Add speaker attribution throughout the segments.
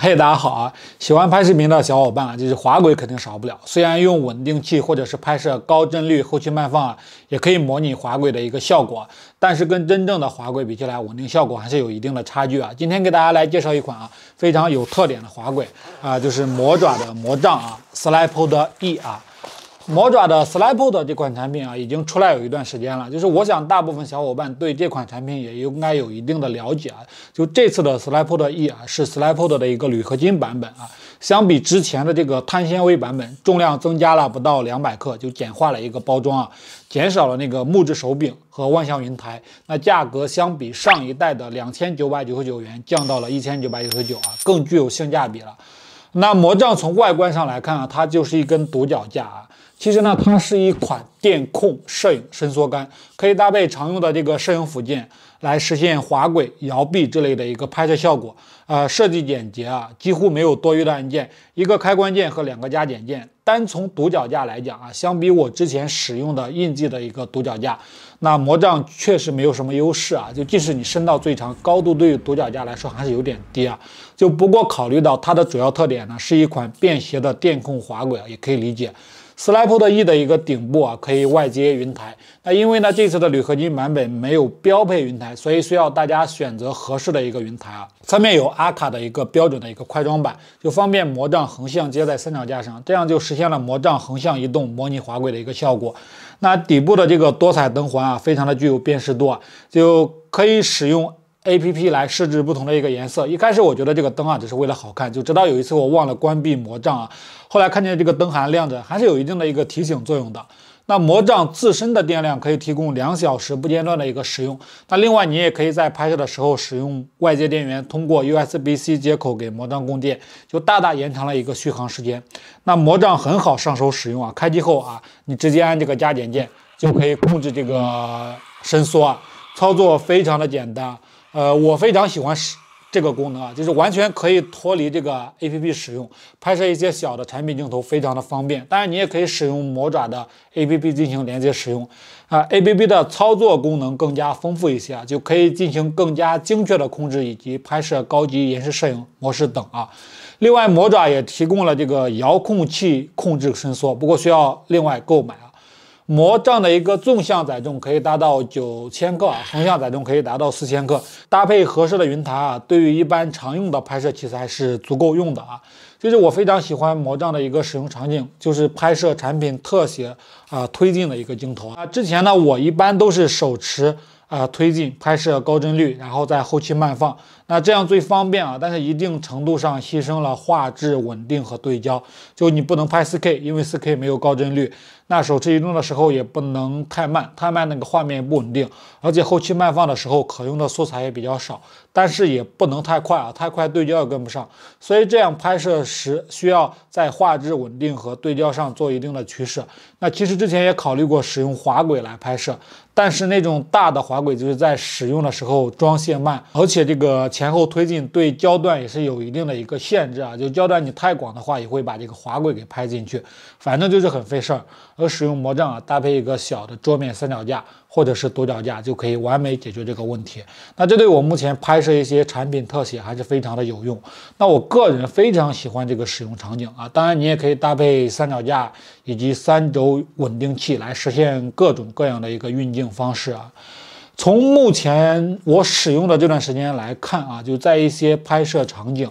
Speaker 1: 嘿，大家好啊！喜欢拍视频的小伙伴啊，就是滑轨肯定少不了。虽然用稳定器或者是拍摄高帧率、后期慢放啊，也可以模拟滑轨的一个效果，但是跟真正的滑轨比起来，稳定效果还是有一定的差距啊。今天给大家来介绍一款啊，非常有特点的滑轨啊，就是魔爪的魔杖啊，Slipod E 啊。魔爪的 Slapod 这款产品啊，已经出来有一段时间了。就是我想大部分小伙伴对这款产品也应该有一定的了解啊。就这次的 Slapod e 啊，是 Slapod 的一个铝合金版本啊。相比之前的这个碳纤维版本，重量增加了不到两百克，就简化了一个包装啊，减少了那个木质手柄和万向云台。那价格相比上一代的两千九百九十九元降到了一千九百九十九啊，更具有性价比了。那魔杖从外观上来看啊，它就是一根独脚架啊。其实呢，它是一款电控摄影伸缩杆，可以搭配常用的这个摄影辅件，来实现滑轨、摇臂之类的一个拍摄效果。啊，设计简洁啊，几乎没有多余的按键，一个开关键和两个加减键。单从独脚架来讲啊，相比我之前使用的印记的一个独脚架，那魔杖确实没有什么优势啊。就即使你伸到最长高度，对于独脚架来说还是有点低啊。就不过考虑到它的主要特点呢，是一款便携的电控滑轨，也可以理解。s l 普特 p E 的一个顶部啊，可以外接云台。那因为呢，这次的铝合金版本没有标配云台，所以需要大家选择合适的一个云台啊。侧面有阿卡的一个标准的一个快装板，就方便魔杖横向接在三脚架上，这样就实现了魔杖横向移动，模拟滑轨的一个效果。那底部的这个多彩灯环啊，非常的具有辨识度啊，就可以使用。A P P 来设置不同的一个颜色。一开始我觉得这个灯啊只是为了好看，就直到有一次我忘了关闭魔杖啊，后来看见这个灯还亮着，还是有一定的一个提醒作用的。那魔杖自身的电量可以提供两小时不间断的一个使用。那另外你也可以在拍摄的时候使用外接电源，通过 U S B C 接口给魔杖供电，就大大延长了一个续航时间。那魔杖很好上手使用啊，开机后啊，你直接按这个加减键就可以控制这个伸缩，啊，操作非常的简单。呃，我非常喜欢使这个功能啊，就是完全可以脱离这个 A P P 使用，拍摄一些小的产品镜头，非常的方便。当然，你也可以使用魔爪的 A P P 进行连接使用啊，A P P 的操作功能更加丰富一些啊，就可以进行更加精确的控制以及拍摄高级延时摄影模式等啊。另外，魔爪也提供了这个遥控器控制伸缩，不过需要另外购买。啊。魔杖的一个纵向载重可以达到九千克，横向载重可以达到四千克，搭配合适的云台啊，对于一般常用的拍摄器材是足够用的啊。就是我非常喜欢魔杖的一个使用场景，就是拍摄产品特写啊推进的一个镜头啊。之前呢，我一般都是手持啊推进拍摄高帧率，然后在后期慢放，那这样最方便啊。但是一定程度上牺牲了画质稳定和对焦，就你不能拍 4K，因为 4K 没有高帧率。那手持移动的时候也不能太慢，太慢那个画面不稳定，而且后期慢放的时候可用的素材也比较少。但是也不能太快啊，太快对焦也跟不上，所以这样拍摄时需要在画质稳定和对焦上做一定的取舍。那其实之前也考虑过使用滑轨来拍摄。但是那种大的滑轨就是在使用的时候装卸慢，而且这个前后推进对焦段也是有一定的一个限制啊，就焦段你太广的话，也会把这个滑轨给拍进去，反正就是很费事儿。而使用魔杖啊，搭配一个小的桌面三脚架或者是独脚架，就可以完美解决这个问题。那这对我目前拍摄一些产品特写还是非常的有用。那我个人非常喜欢这个使用场景啊，当然你也可以搭配三脚架以及三轴稳定器来实现各种各样的一个运镜。方式啊，从目前我使用的这段时间来看啊，就在一些拍摄场景，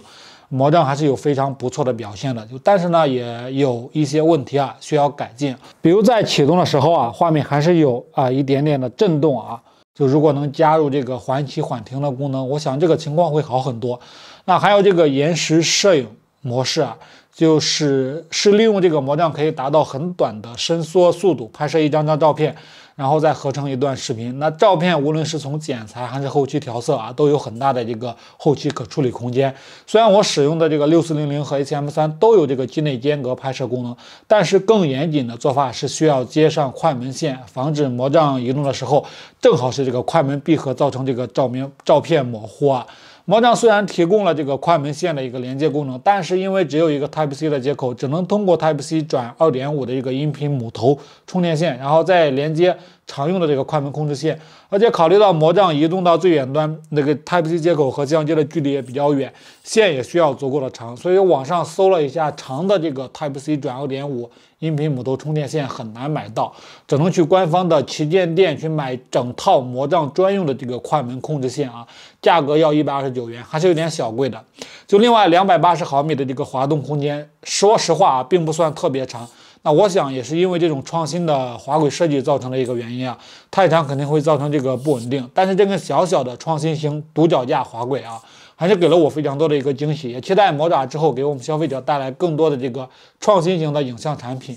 Speaker 1: 魔杖还是有非常不错的表现的。就但是呢，也有一些问题啊，需要改进。比如在启动的时候啊，画面还是有啊一点点的震动啊。就如果能加入这个缓起缓停的功能，我想这个情况会好很多。那还有这个延时摄影。模式啊，就是是利用这个魔杖可以达到很短的伸缩速度，拍摄一张张照片，然后再合成一段视频。那照片无论是从剪裁还是后期调色啊，都有很大的这个后期可处理空间。虽然我使用的这个六四零零和 H M 三都有这个机内间隔拍摄功能，但是更严谨的做法是需要接上快门线，防止魔杖移动的时候正好是这个快门闭合，造成这个照明照片模糊啊。魔杖虽然提供了这个快门线的一个连接功能，但是因为只有一个 Type C 的接口，只能通过 Type C 转二点五的一个音频母头充电线，然后再连接。常用的这个快门控制线，而且考虑到魔杖移动到最远端，那个 Type C 接口和相机的距离也比较远，线也需要足够的长。所以网上搜了一下，长的这个 Type C 转二点五音频母头充电线很难买到，只能去官方的旗舰店去买整套魔杖专用的这个快门控制线啊，价格要一百二十九元，还是有点小贵的。就另外两百八十毫米的这个滑动空间，说实话啊，并不算特别长。那我想也是因为这种创新的滑轨设计造成的一个原因啊，太长肯定会造成这个不稳定。但是这个小小的创新型独脚架滑轨啊，还是给了我非常多的一个惊喜，也期待魔爪之后给我们消费者带来更多的这个创新型的影像产品。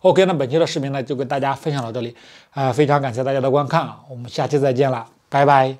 Speaker 1: OK，那本期的视频呢，就跟大家分享到这里啊，非常感谢大家的观看，啊，我们下期再见了，拜拜。